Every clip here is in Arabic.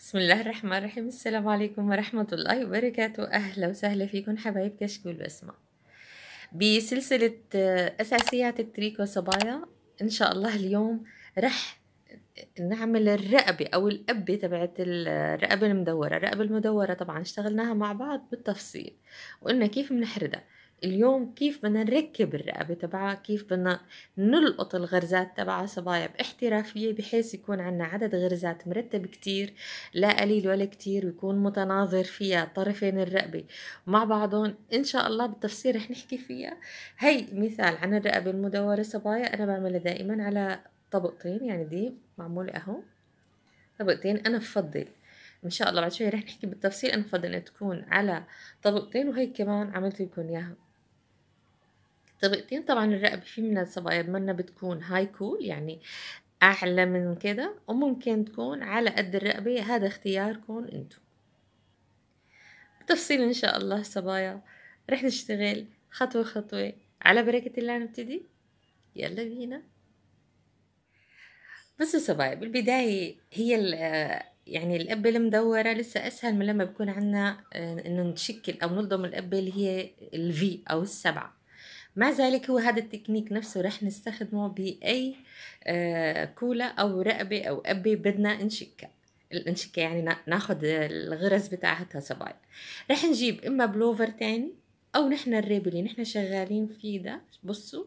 بسم الله الرحمن الرحيم السلام عليكم ورحمة الله وبركاته أهلا وسهلا فيكم حبايب كشكول والبسمة بسلسلة أساسيات التريك وصبايا إن شاء الله اليوم رح نعمل الرقبة أو القبة تبعت الرقبة المدورة الرقبة المدورة طبعا اشتغلناها مع بعض بالتفصيل وقلنا كيف بنحردها اليوم كيف بدنا نركب الرقبة تبعها كيف بدنا نلقط الغرزات تبعها صبايا باحترافية بحيث يكون عنا عدد غرزات مرتب كتير لا قليل ولا كتير ويكون متناظر فيها طرفين الرقبة مع بعضهم إن شاء الله بالتفصيل رح نحكي فيها هي مثال عن الرقبة المدورة صبايا أنا بعملها دائما على طبقتين يعني دي معمولة أهو طبقتين أنا بفضل ان شاء الله بعد شوي رح نحكي بالتفصيل انا بفضل انها تكون على طبقتين وهي كمان عملت لكم اياها طبقتين طبعا الرقبة في منها صبايا بمنا بتكون هاي كول يعني أعلى من كده وممكن تكون على قد الرقبة هذا اختياركم انتو بتفصيل إن شاء الله صبايا رح نشتغل خطوة خطوة على بركة الله نبتدي يلا بينا بس صبايا بالبداية هي يعني القبة المدورة لسه أسهل من لما بكون عنا آه، إنه نشكل أو نلضم القبة اللي هي الفي أو السبعة مع ذلك هو هذا التكنيك نفسه رح نستخدمه بأي آه، كولا أو رقبة أو قبة بدنا نشكها الانشكة يعني ناخد الغرز بتاعها صبايا رح نجيب إما بلوفر تاني أو نحن الريب اللي نحن شغالين فيه ده بصوا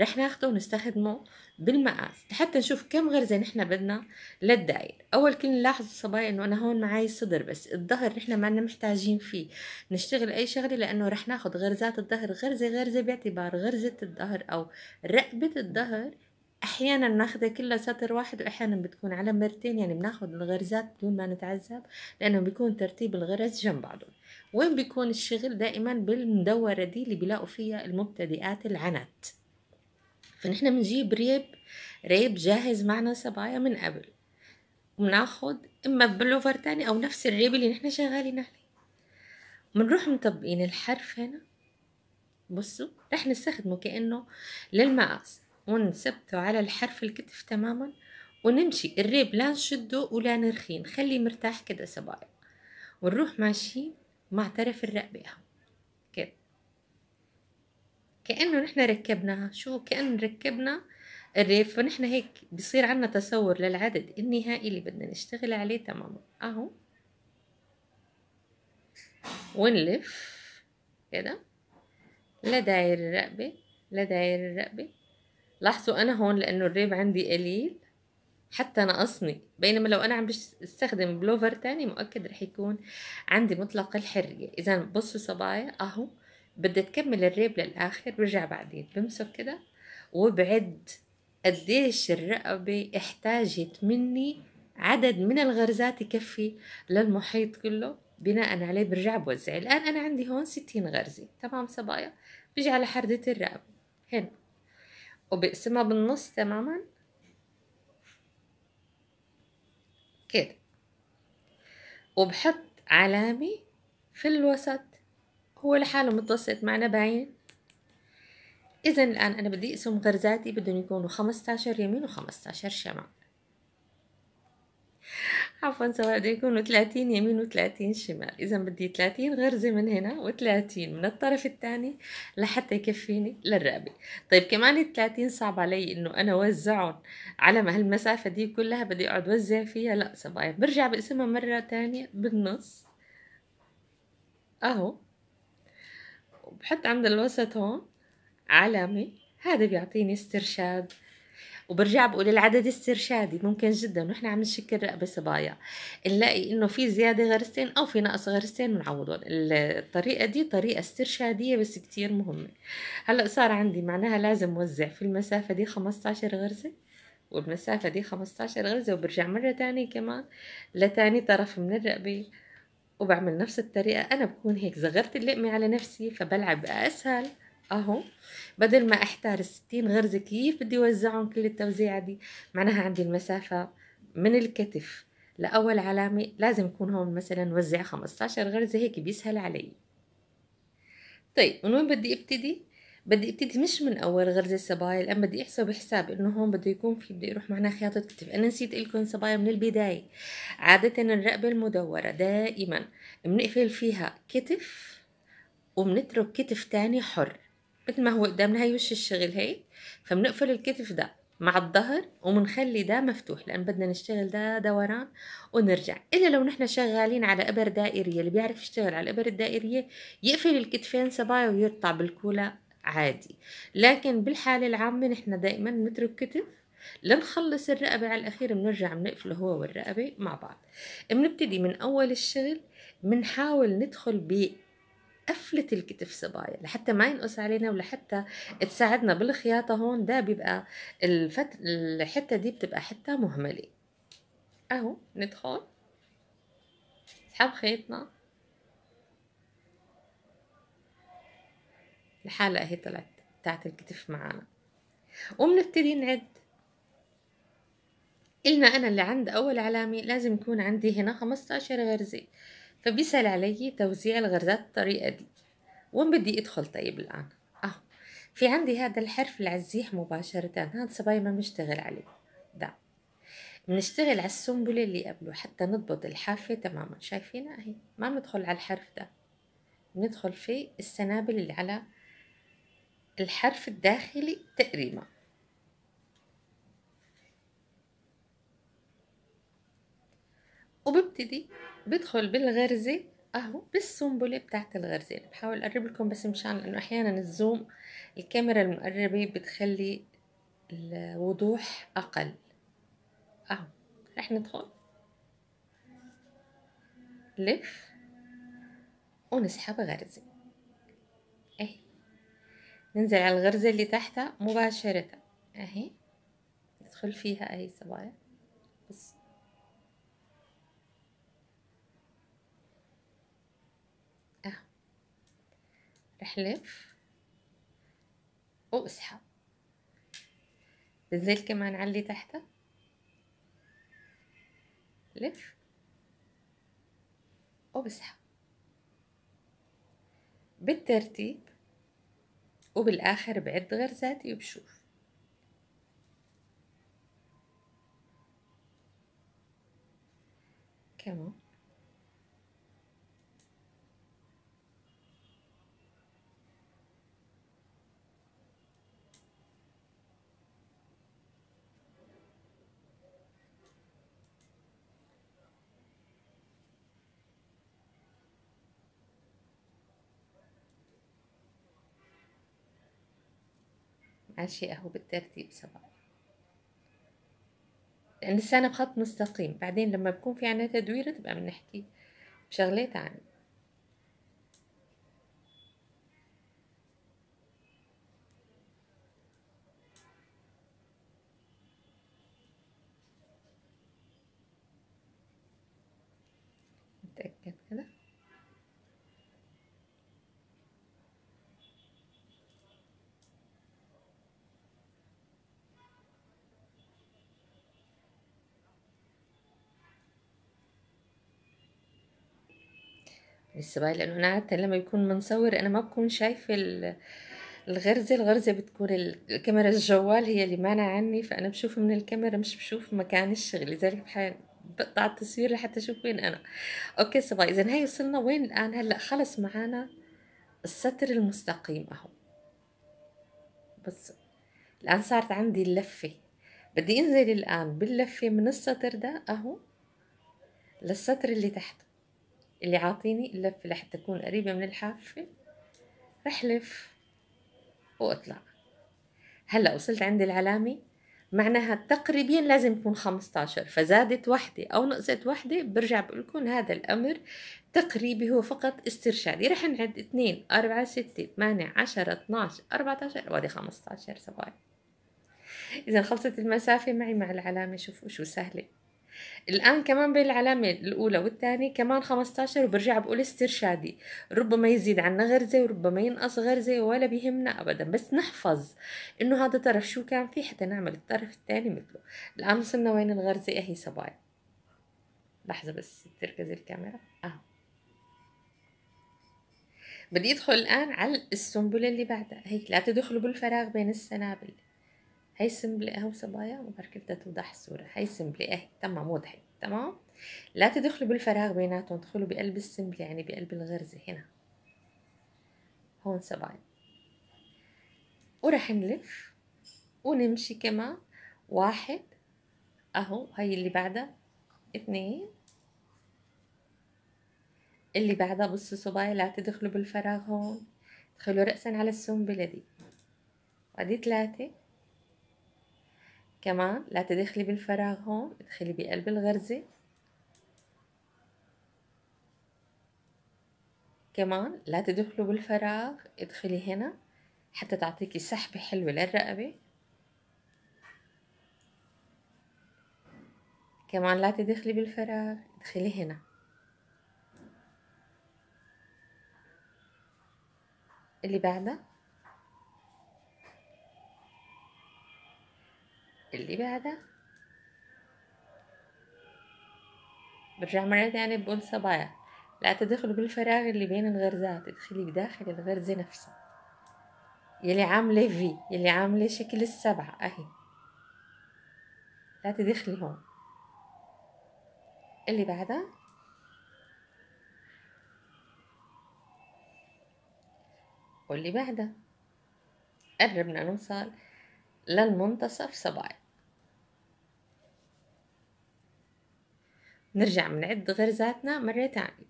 رح ناخده ونستخدمه بالمقاس لحتى نشوف كم غرزة نحن بدنا للدائر أول كنا نلاحظ الصبايا أنه أنا هون معي الصدر بس الظهر نحن ما محتاجين فيه نشتغل أي شغلة لأنه رح ناخد غرزات الظهر غرزة غرزة باعتبار غرزة الظهر أو رقبة الظهر احيانا ناخذها كلها سطر واحد واحيانا بتكون على مرتين يعني بناخذ الغرزات بدون ما نتعذب لانه بيكون ترتيب الغرز جنب بعضهم وين بيكون الشغل دائما بالمدوره دي اللي بيلاقوا فيها المبتدئات العنت فنحن بنجيب ريب ريب جاهز معنا سبايا من قبل وبناخد اما بلوفر تاني او نفس الريب اللي نحن شغالين عليه بنروح مطبقين الحرف هنا بصوا رح نستخدمه كأنه للمقاس ونثبته على الحرف الكتف تماما ونمشي الريب لا نشده ولا نرخيه نخليه مرتاح كده سبايا ونروح ماشيين مع طرف الرقبة أهو كأنه نحن ركبناها شو كأن ركبنا الريف فنحن هيك بصير عنا تصور للعدد النهائي اللي بدنا نشتغل عليه تماما اهو ونلف كده لداير الرقبة لداير الرقبة لاحظوا أنا هون لأنه الريب عندي قليل حتى نقصني بينما لو أنا عم بستخدم بلوفر تاني مؤكد رح يكون عندي مطلق الحرية إذا بصوا صبايا أهو بدها تكمل الريب للآخر برجع بعدين بمسك كده وبعد قديش الرقبة احتاجت مني عدد من الغرزات يكفي للمحيط كله بناء عليه برجع بوزع الآن أنا عندي هون ستين غرزة تمام صبايا بيجي على حردة الرقبة هنا وبقسمها بالنص تماما كده وبحط علامة في الوسط هو لحاله متوسط معنا باين إذا الآن أنا بدي أقسم غرزاتي بدهم يكونوا 15 يمين و15 شمال عفوا سواء بده يكونوا 30 يمين و30 شمال اذا بدي 30 غرزه من هنا و30 من الطرف الثاني لحتى يكفيني للرقبه طيب كمان ال 30 صعب علي انه انا وزعهم على ما هالمسافه دي كلها بدي اقعد وزع فيها لا صبايا برجع بقسمها مره ثانيه بالنص اهو وبحط عند الوسط هون علامة هذا بيعطيني استرشاد وبرجع بقول العدد استرشادي ممكن جدا ونحن عم نشكل رقبه صبايا نلاقي انه في زياده غرستين او في نقص غرستين بنعوضهم الطريقه دي طريقه استرشاديه بس كتير مهمه هلا صار عندي معناها لازم وزع في المسافه دي 15 غرزه والمسافه دي 15 غرزه وبرجع مره تانية كمان لتاني طرف من الرقبه وبعمل نفس الطريقة أنا بكون هيك زغرت اللقمة على نفسي فبلعب أسهل أهو بدل ما أحتار الستين غرزة كيف بدي وزعهم كل التوزيعة دي معناها عندي المسافة من الكتف لأول علامة لازم يكون هون مثلا وزع 15 غرزة هيك بيسهل علي طيب من وين بدي ابتدي؟ بدي ابتدي مش من اول غرزه صبايا الان بدي احسب حساب انه هون بده يكون في بدي اروح معنا خياطه كتف انا نسيت لكم صبايا من البدايه عاده الرقبه المدوره دائما بنقفل فيها كتف وبنترك كتف تاني حر مثل ما هو قدامنا هي وش الشغل هي فبنقفل الكتف ده مع الظهر وبنخلي ده مفتوح لان بدنا نشتغل ده دوران ونرجع الا لو نحن شغالين على ابر دائريه اللي بيعرف يشتغل على الابر الدائريه يقفل الكتفين صبايا ويرطع بالكولا عادي لكن بالحالة العامة نحن دائما نترك كتف لنخلص الرقبة على الأخير بنرجع بنقفله هو والرقبة مع بعض بنبتدي من أول الشغل بنحاول ندخل بقفلة الكتف صبايا لحتى ما ينقص علينا ولحتى تساعدنا بالخياطة هون ده بيبقى الفت... الحتة دي بتبقى حتة مهملة اهو ندخل نسحب خيطنا الحالة هي طلعت بتاعت الكتف معانا وبنبتدي نعد قلنا أنا اللي عند أول علامة لازم يكون عندي هنا 15 غرزة فبيسهل علي توزيع الغرزات بالطريقة دي وين بدي أدخل طيب الآن؟ أهو في عندي هذا الحرف العزيح مباشرة هذا سباي ما بنشتغل عليه ده بنشتغل على السنبلة اللي قبله حتى نضبط الحافة تماما شايفينها اهي ما بندخل على الحرف ده بندخل في السنابل اللي على الحرف الداخلي تقريبا وببتدي بدخل بالغرزة اهو بالسنبلة بتاعت الغرزة بحاول اقرب لكم بس مشان لانه احيانا الزوم الكاميرا المقربة بتخلي الوضوح اقل اهو رح ندخل لف ونسحب غرزه ننزل على الغرزة اللي تحتها مباشرة اهي ندخل فيها اهي الصبايا بس اه رح لف واسحب بنزل كمان على اللي تحتها لف وبسحب بالترتيب وبالآخر بعد غرزاتي وبشوف كمان ماشية اهو بالترتيب سبعة لأن السنة بخط مستقيم بعدين لما بكون في عنا تدويرة تبقى بنحكي بشغلات تانية السبايل لانه هنا لما يكون منصور انا ما بكون شايفه الغرزة الغرزة بتكون الكاميرا الجوال هي اللي مانع عني فأنا بشوف من الكاميرا مش بشوف مكان الشغل لذلك بحال بقطع التصوير لحتى أشوف وين أنا أوكي صبايا إذا هاي وصلنا وين الآن هلأ خلص معانا السطر المستقيم أهو بس الآن صارت عندي اللفة بدي أنزل الآن باللفة من السطر ده أهو للسطر اللي تحته اللي عاطيني اللفة لحتى أكون قريبة من الحافة رح لف وأطلع هلأ وصلت عند العلامة معناها تقريبا لازم يكون 15 فزادت وحدة أو نقصت وحدة برجع بقول لكم هذا الأمر تقريبي هو فقط استرشادي رح نعد 2 4 6 8 10 12 14 وادي 15 صبايا إذا خلصت المسافة معي مع العلامة شوفوا شو سهلة الآن كمان بين العلامه الأولى والثانية كمان 15 وبرجع بقول استرشادي ربما يزيد عنا غرزة وربما ينقص غرزة ولا بيهمنا أبدا بس نحفظ إنه هذا طرف شو كان فيه حتى نعمل الطرف الثاني مثله الآن وصلنا وين الغرزة أهي صبايا لحظة بس تركز الكاميرا أهو بدي أدخل الآن على السنبلة اللي بعدها هيك لا تدخلوا بالفراغ بين السنابل هاي اهو إيه، صبايا وصبايا وبركي بدها توضح الصورة هاي هيسم اهي تمام وضحت تمام لا تدخلوا بالفراغ بيناتهم ادخلوا بقلب السمبل يعني بقلب الغرزة هنا هون صبايا وراح نلف ونمشي كمان واحد اهو هاي اللي بعدها اثنين اللي بعدها بصوا صبايا لا تدخلوا بالفراغ هون ادخلوا رأسا على السنبلة دي وادي ثلاثة كمان لا تدخلي بالفراغ هون ادخلي بقلب الغرزة كمان لا تدخلوا بالفراغ ادخلي هنا حتى تعطيكي سحبة حلوة للرقبة كمان لا تدخلي بالفراغ ادخلي هنا اللي بعدها اللي بعدها برجع مرة تانية بقول صبايا لا تدخلوا بالفراغ اللي بين الغرزات ادخلي بداخل الغرزة نفسها يلي عاملة في يلي عاملة شكل السبعة اهي لا تدخلي هون اللي بعدها واللي بعدها قربنا نوصل للمنتصف صبايا نرجع منعد غرزاتنا مرة تانية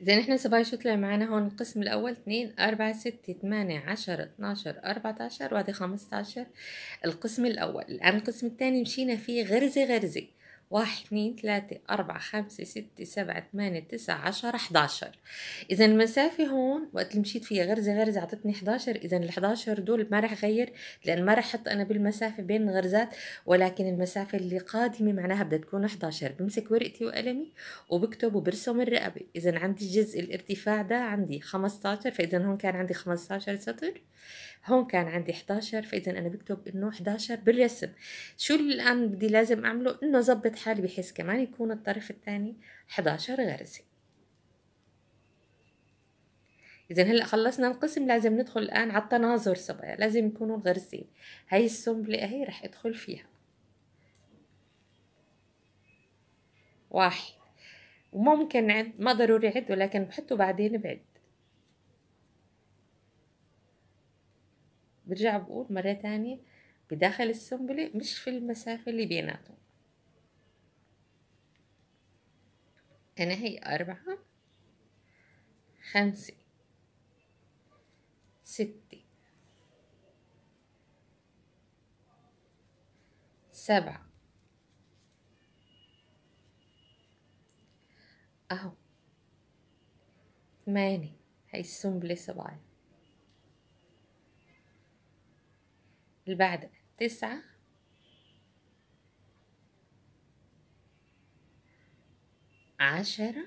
إذا نحن صبايا شو طلع معنا هون القسم الأول اتنين أربعة ستة تمانية عشر اتناشر أربعة عشر وهذه خمسة عشر القسم الأول الآن القسم الثاني مشينا فيه غرزة غرزة واحد اثنين ثلاثة أربعة خمسة ستة سبعة ثمانية تسعة عشر حداشر إذا المسافة هون وقت اللي مشيت فيها غرزة غرزة عطتني حداشر إذا الحداشر دول ما رح غير لأن ما رح أحط أنا بالمسافة بين الغرزات ولكن المسافة اللي قادمة معناها بدها تكون حداشر بمسك ورقتي وقلمي وبكتب وبرسم الرقبة إذا عندي الجزء الارتفاع ده عندي خمستاشر فإذا هون كان عندي خمستاشر سطر هون كان عندي 11 فاذا انا بكتب انه 11 بالرسم شو اللي الان بدي لازم اعمله انه اظبط حالي بحيث كمان يكون الطرف الثاني 11 غرزه اذا هلا خلصنا القسم لازم ندخل الان على التناظر صبايا لازم يكونوا الغرزين هاي السنبله هي رح ادخل فيها واحد وممكن عد ما ضروري عد ولكن بحطه بعدين بعد برجع بقول مرة تانية بداخل السنبلة مش في المسافة اللي بيناتهم أنا هي أربعة خمسة ستة سبعة أهو ثمانية هي السنبلة سبعة اللي بعد تسعة عشرة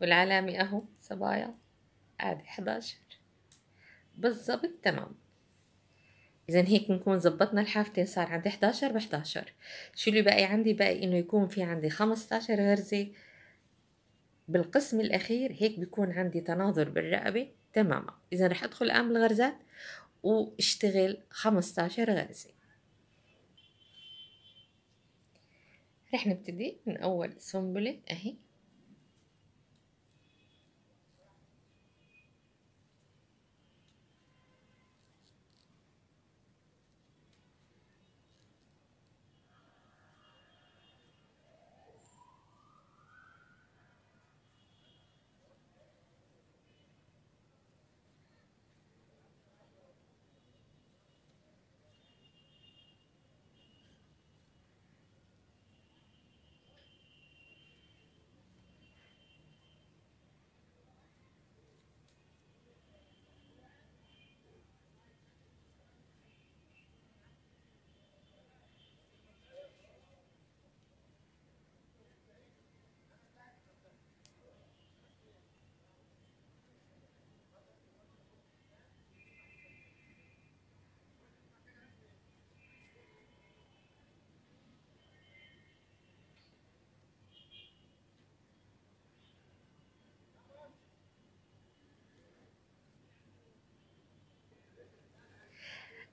والعلامة أهو صبايا عادي حداشر بالظبط تمام إذا هيك نكون زبطنا الحافتين صار عندي حداشر بحداشر شو اللي باقي عندي باقي إنه يكون في عندي عشر غرزة بالقسم الأخير هيك بيكون عندي تناظر بالرقبة تماما اذا رح ادخل الان بالغرزات واشتغل 15 غرزه رح نبتدي من اول سنبله اهي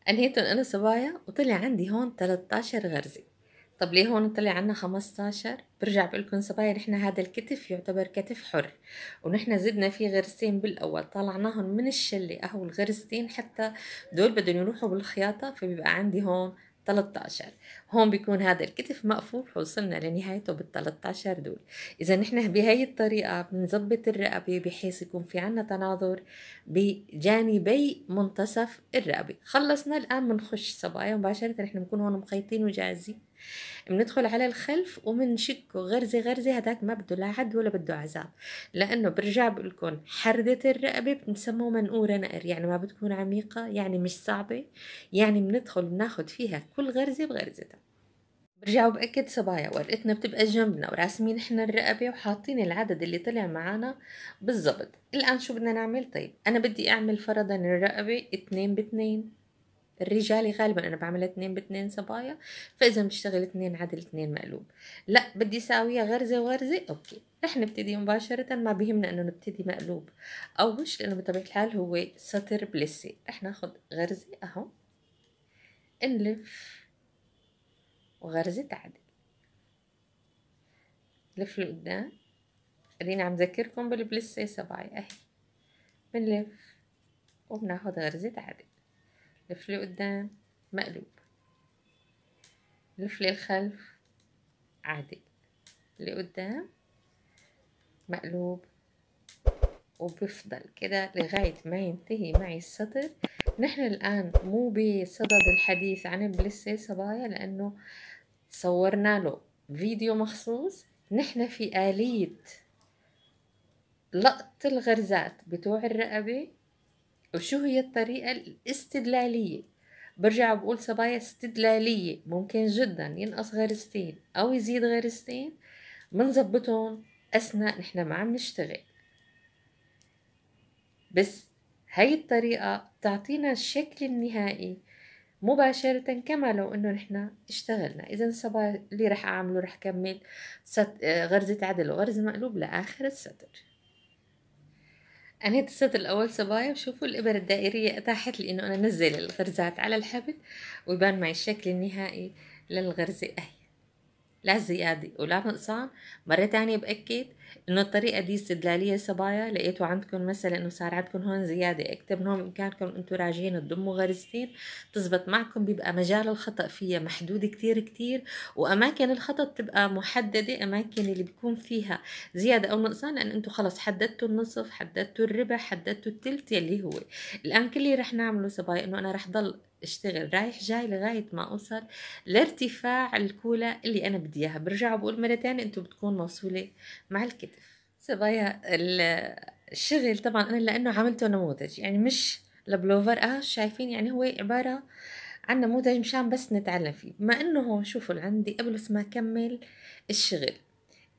انهيتهم انا صبايا وطلع عندي هون 13 غرزه طب ليه هون طلع عنا 15 برجع بقولكم صبايا نحن هذا الكتف يعتبر كتف حر ونحن زدنا فيه غرزتين بالاول طلعناهم من الشله اهو الغرزتين حتى دول بدهم يروحوا بالخياطه فبيبقى عندي هون 13 هون بيكون هذا الكتف مقفول وصلنا لنهايته بال 13 دول اذا نحن بهي الطريقه بنظبط الرقبه بحيث يكون في عنا تناظر بجانبي منتصف الرقبه خلصنا الان بنخش صبايا مباشره نحن بنكون هون مخيطين وجاهزين بندخل على الخلف ومنشكه غرزة غرزة هداك ما بده لا عد ولا بده عذاب لأنه برجع بقولكم حردة الرقبة بنسموه منقورة نقر يعني ما بتكون عميقة يعني مش صعبة يعني بندخل بناخد فيها كل غرزة بغرزتها برجع وبأكد صبايا ورقتنا بتبقى جنبنا وراسمين احنا الرقبة وحاطين العدد اللي طلع معانا بالضبط الآن شو بدنا نعمل طيب أنا بدي أعمل فرضا الرقبة اتنين باتنين الرجالي غالبا انا بعمل اتنين باتنين صبايا فاذا بشتغل اتنين عدل اتنين مقلوب لا بدي ساوية غرزة وغرزة اوكي رح نبتدي مباشرة ما بهمنا انه نبتدي مقلوب او مش لانه بطبيعة الحال هو سطر بلسي رح ناخد غرزة اهو نلف وغرزة عدل لف لقدام خليني عم ذكركم بالبلسي صبايا اهي بنلف وبناخد غرزة عدل لف لقدام مقلوب لف للخلف عادي لقدام مقلوب وبفضل كده لغاية ما ينتهي معي السطر نحن الآن مو بصدد الحديث عن بلسي صبايا لأنه صورنا له فيديو مخصوص نحن في آلية لقط الغرزات بتوع الرقبة وشو هي الطريقة الاستدلالية برجع بقول صبايا استدلالية ممكن جدا ينقص غرستين أو يزيد غرستين منظبطهم أثناء نحن ما عم نشتغل بس هاي الطريقة بتعطينا الشكل النهائي مباشرة كما لو انه نحن اشتغلنا اذا صبايا اللي رح اعمله رح كمل آه، غرزة عدل وغرزة مقلوب لاخر السطر أنهيت السطر الأول صبايا وشوفوا الإبر الدائرية أتاحت لي إنه أنا أنزل الغرزات على الحبل ويبان معي الشكل النهائي للغرزة أهي لا زيادة ولا نقصان مرة تانية بأكد إنه الطريقة دي استدلالية صبايا لقيتوا عندكم مثلا إنه صار عندكم هون زيادة اكتب هون بإمكانكم أنتوا راجعين تضموا غرزتين تزبط معكم بيبقى مجال الخطأ فيها محدود كتير كتير وأماكن الخطأ بتبقى محددة أماكن اللي بيكون فيها زيادة أو نقصان لأن أنتوا خلص حددتوا النصف حددتوا الربع حددتوا التلت يلي هو الآن كل اللي رح نعمله صبايا إنه أنا رح ضل اشتغل رايح جاي لغايه ما اوصل لارتفاع الكولا اللي انا بدي اياها برجع بقول مره ثانيه انتم بتكون موصوله مع الكتف صبايا الشغل طبعا انا لانه عملته نموذج يعني مش البلوفر اه شايفين يعني هو عباره عن نموذج مشان بس نتعلم فيه بما انه شوفوا عندي قبل ما اكمل الشغل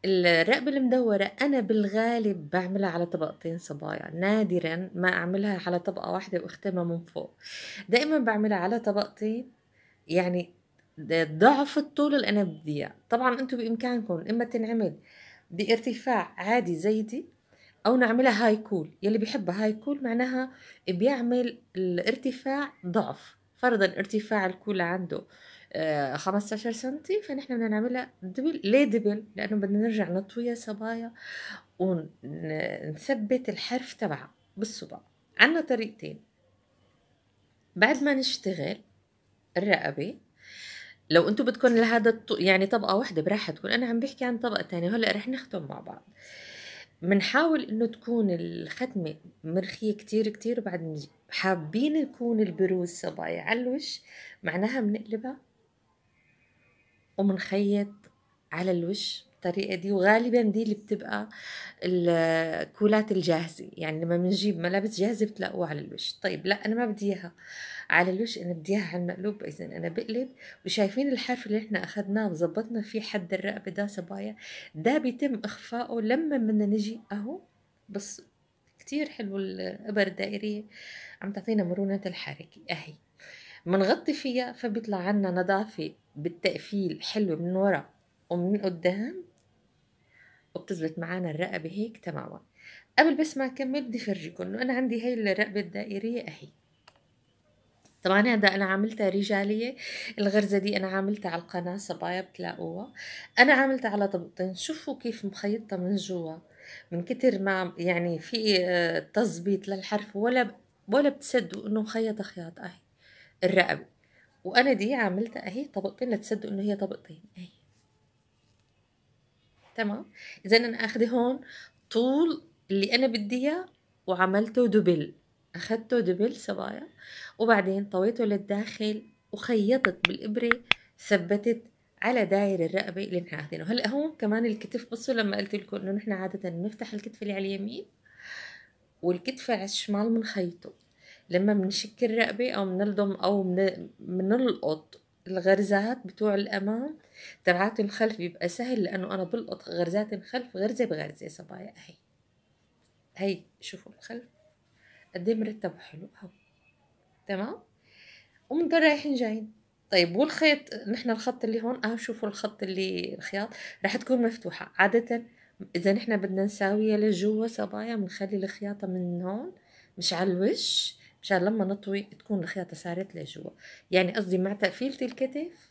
الرقبة المدورة أنا بالغالب بعملها على طبقتين صبايا نادرا ما أعملها على طبقة واحدة وأختمها من فوق دائما بعملها على طبقتين يعني ضعف الطول اللي أنا بدي إياه طبعا أنتم بإمكانكم إما تنعمل بارتفاع عادي زي دي أو نعملها هاي كول يلي بيحبها هاي كول معناها بيعمل الارتفاع ضعف فرضا ارتفاع الكول عنده 15 آه، سنتي فنحن بدنا نعملها دبل ليه دبل لانه بدنا نرجع نطويها صبايا ونثبت الحرف تبعها بالصباع عندنا طريقتين بعد ما نشتغل الرقبه لو انتم بدكم لهذا الط... يعني طبقه واحده براحتكم انا عم بحكي عن طبقه تانية هلا رح نختم مع بعض بنحاول انه تكون الختمه مرخيه كتير كتير وبعد حابين يكون البروز صبايا على الوش معناها بنقلبها وبنخيط على الوش بالطريقه دي وغالبا دي اللي بتبقى الكولات الجاهزه يعني لما بنجيب ملابس جاهزه بتلاقوها على الوش طيب لا انا ما بدي اياها على الوش انا بدي اياها على المقلوب اذا انا بقلب وشايفين الحرف اللي احنا اخذناه وظبطنا فيه حد الرقبه ده صبايا ده بيتم اخفائه لما بدنا نجي اهو بس كتير حلو الابر الدائريه عم تعطينا مرونه الحركه اهي بنغطي فيها فبيطلع عنا نظافه بالتقفيل حلو من ورا ومن قدام وبتزبط معانا الرقبة هيك تماما قبل بس ما أكمل بدي فرجيكم إنه أنا عندي هاي الرقبة الدائرية أهي طبعا هذا انا عاملتها رجاليه الغرزه دي انا عاملتها على القناه صبايا بتلاقوها انا عاملتها على طبقتين شوفوا كيف مخيطه من جوا من كتر ما يعني في آه، تظبيط للحرف ولا ولا بتصدقوا انه مخيطه خياط اهي الرقبه وانا دي عملت اهي طبقتين لتصدق ان هي طبقتين اهي تمام اذا انا اخده هون طول اللي انا بدي اياه وعملته دبل اخدته دبل صبايا وبعدين طويته للداخل وخيطت بالابره ثبتت على داير الرقبه اللي نحن اخذينه هلا هون كمان الكتف بصوا لما قلت لكم انه نحن عاده بنفتح الكتف اللي على اليمين والكتف على الشمال بنخيطه لما بنشك الرقبة أو بنلضم أو بنلقط الغرزات بتوع الأمام تبعات الخلف بيبقى سهل لأنه أنا بلقط غرزات الخلف غرزة بغرزة صبايا هي هي شوفوا الخلف قد إيه مرتب وحلو هو تمام ومنضل رايحين جايين طيب والخيط نحن الخط اللي هون اه شوفوا الخط اللي الخياط رح تكون مفتوحة عادة اذا نحن بدنا نساويها لجوا صبايا بنخلي الخياطة من هون مش على الوش مشان لما نطوي تكون الخياطة صارت لجوا يعني قصدي مع تقفيلة الكتف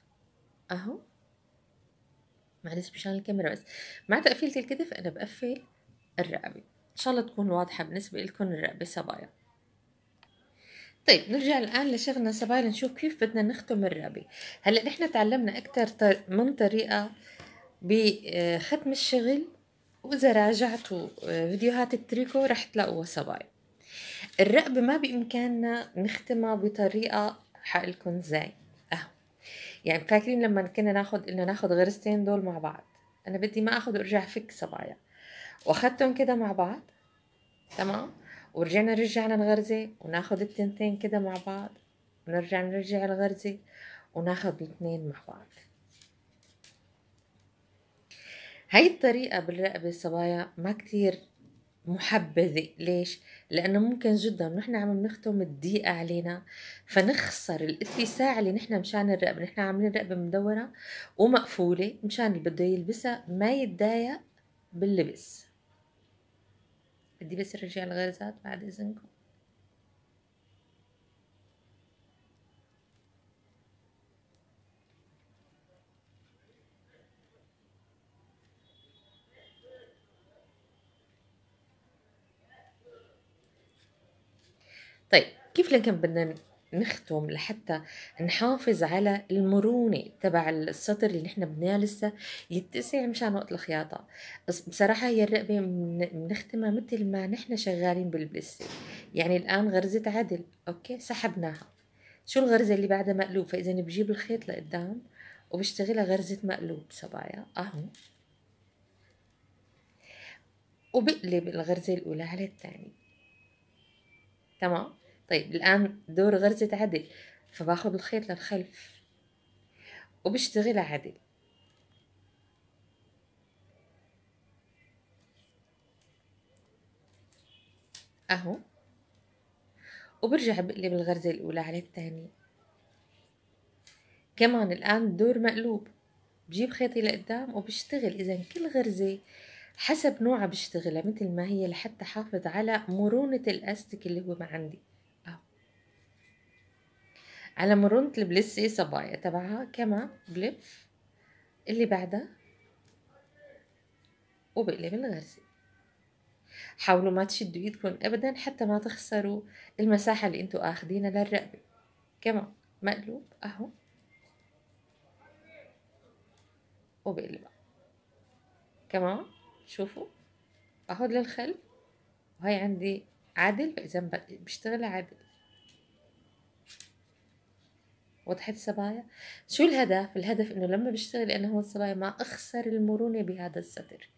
اهو معلش مشان الكاميرا بس مع تقفيلة الكتف انا بقفل الرقبة ان شاء الله تكون واضحة بالنسبة لكم الرقبة صبايا طيب نرجع الآن لشغلنا صبايا نشوف كيف بدنا نختم الرقبة هلا نحن تعلمنا أكثر من طريقة بختم الشغل وإذا راجعتوا آه، فيديوهات التريكو رح تلاقوها صبايا الرقبة ما بإمكاننا نختمها بطريقة حقلكم ازاي اهو يعني فاكرين لما كنا ناخد إنه ناخد غرستين دول مع بعض انا بدي ما اخد وارجع فك صبايا واخدتهم كده مع بعض تمام ورجعنا رجعنا الغرزة وناخد التنتين كده مع بعض ونرجع نرجع الغرزة وناخد الاثنين مع بعض هاي الطريقة بالرقبة الصبايا ما كتير محبذة ليش؟ لأنه ممكن جدا ونحن عم نختم الضيقة علينا فنخسر الاتساع اللي نحن مشان الرقبة نحن عاملين رقبة مدورة ومقفولة مشان اللي بده يلبسها ما يتضايق باللبس بدي بس الرجال غير ذات بعد إذنكم طيب كيف لكن بدنا نختم لحتى نحافظ على المرونة تبع السطر اللي نحن بدناه لسه يتسع مشان وقت الخياطة بصراحة هي الرقبة بنختمها مثل ما نحن شغالين بالبلسة يعني الآن غرزة عدل أوكي سحبناها شو الغرزة اللي بعدها مقلوب فإذا بجيب الخيط لقدام وبشتغلها غرزة مقلوب صبايا أهو وبقلب الغرزة الأولى على الثانية تمام طيب الآن دور غرزة عدل فباخد الخيط للخلف وبشتغل عدل أهو وبرجع بقلب الغرزة الأولى على الثانية كمان الآن دور مقلوب بجيب خيطي لقدام وبشتغل إذا كل غرزة حسب نوعها بشتغلها مثل ما هي لحتى حافظ على مرونة الأستك اللي هو ما عندي آه. على مرونة البلسي إيه صبايا تبعها كما بلف اللي بعدها وبقلب الغرزة حاولوا ما تشدوا ايدكم ابدا حتى ما تخسروا المساحة اللي انتوا اخدينها للرقبة كمان مقلوب اهو وبقلبها كمان شوفوا اهو للخلف وهي عندي عدل اذا بشتغل عدل وضحت الصبايا شو الهدف الهدف انه لما بشتغل انا هون الصبايا ما اخسر المرونه بهذا السطر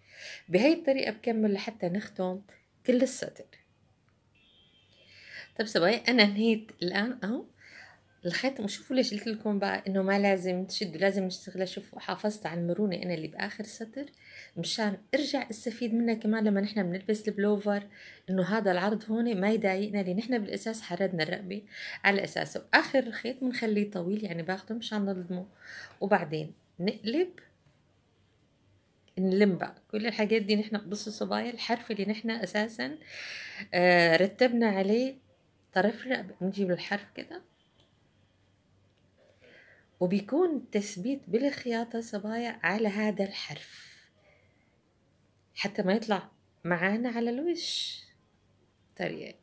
بهي الطريقه بكمل لحتى نختم كل السطر طب صبايا انا نهيت الان اهو الخيط شوفوا ليش قلت لكم بقى انه ما لازم تشدوا لازم نشتغلها شوفوا حافظت على المرونه انا اللي باخر سطر مشان ارجع استفيد منها كمان لما نحن بنلبس البلوفر انه هذا العرض هون ما يضايقنا اللي نحن بالاساس حردنا الرقبه على اساسه اخر الخيط بنخليه طويل يعني باخده مشان نلضمه وبعدين نقلب نلم بقى كل الحاجات دي نحن بصوا صبايا الحرف اللي نحن اساسا آه رتبنا عليه طرف الرقبه بنجيب الحرف كده وبيكون تثبيت بالخياطة صبايا على هذا الحرف حتى ما يطلع معانا على الوش طريقة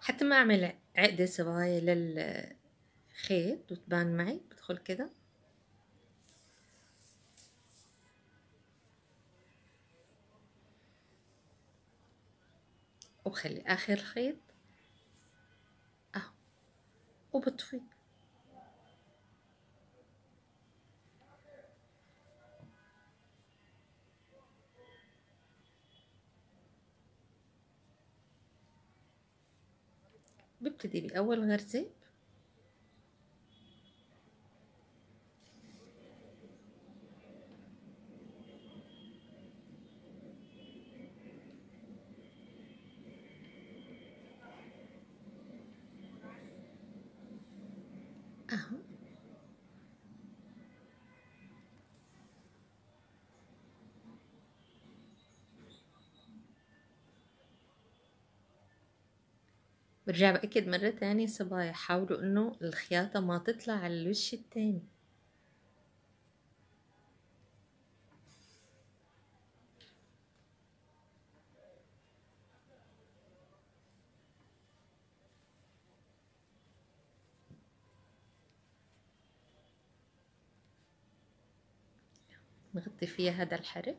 حتى ما اعمل عقدة صبايا للخيط وتبان معي بدخل كده وخلي اخر خيط اهو وبطفي ببتدي باول غرزه برجع بأكد مرة تانية صبايا حاولوا انه الخياطة ما تطلع على الوش التاني نغطي فيها هذا الحرف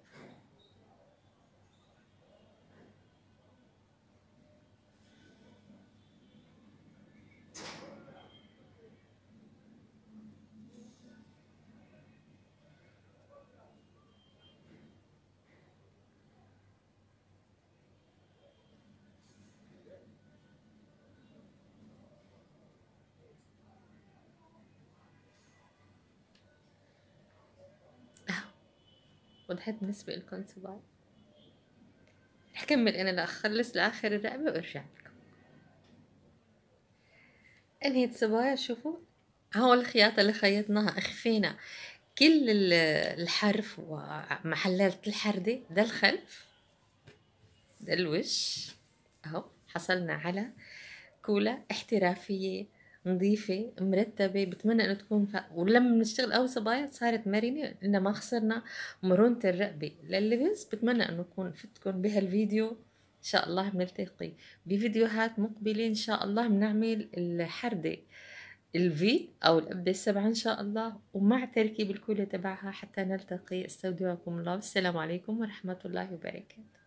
وضحت بالنسبة لكم انتوا رح كمل انا لاخلص لاخر الرقبة وارجع لكم انهيت صبايا شوفوا هو الخياطة اللي خيطناها اخفينا كل الحرف ومحلات الحردة ده الخلف ده الوش اهو حصلنا على كولة احترافية نظيفة مرتبة بتمنى انه تكون ف... ولما بنشتغل او صبايا صارت مرنة انه ما خسرنا مرونة الرقبة للبس بتمنى انه اكون فتكم بهالفيديو ان شاء الله بنلتقي بفيديوهات مقبلة ان شاء الله بنعمل الحردة الفي او الابدة السبعة ان شاء الله ومع تركيب الكولة تبعها حتى نلتقي استودعكم الله والسلام عليكم ورحمة الله وبركاته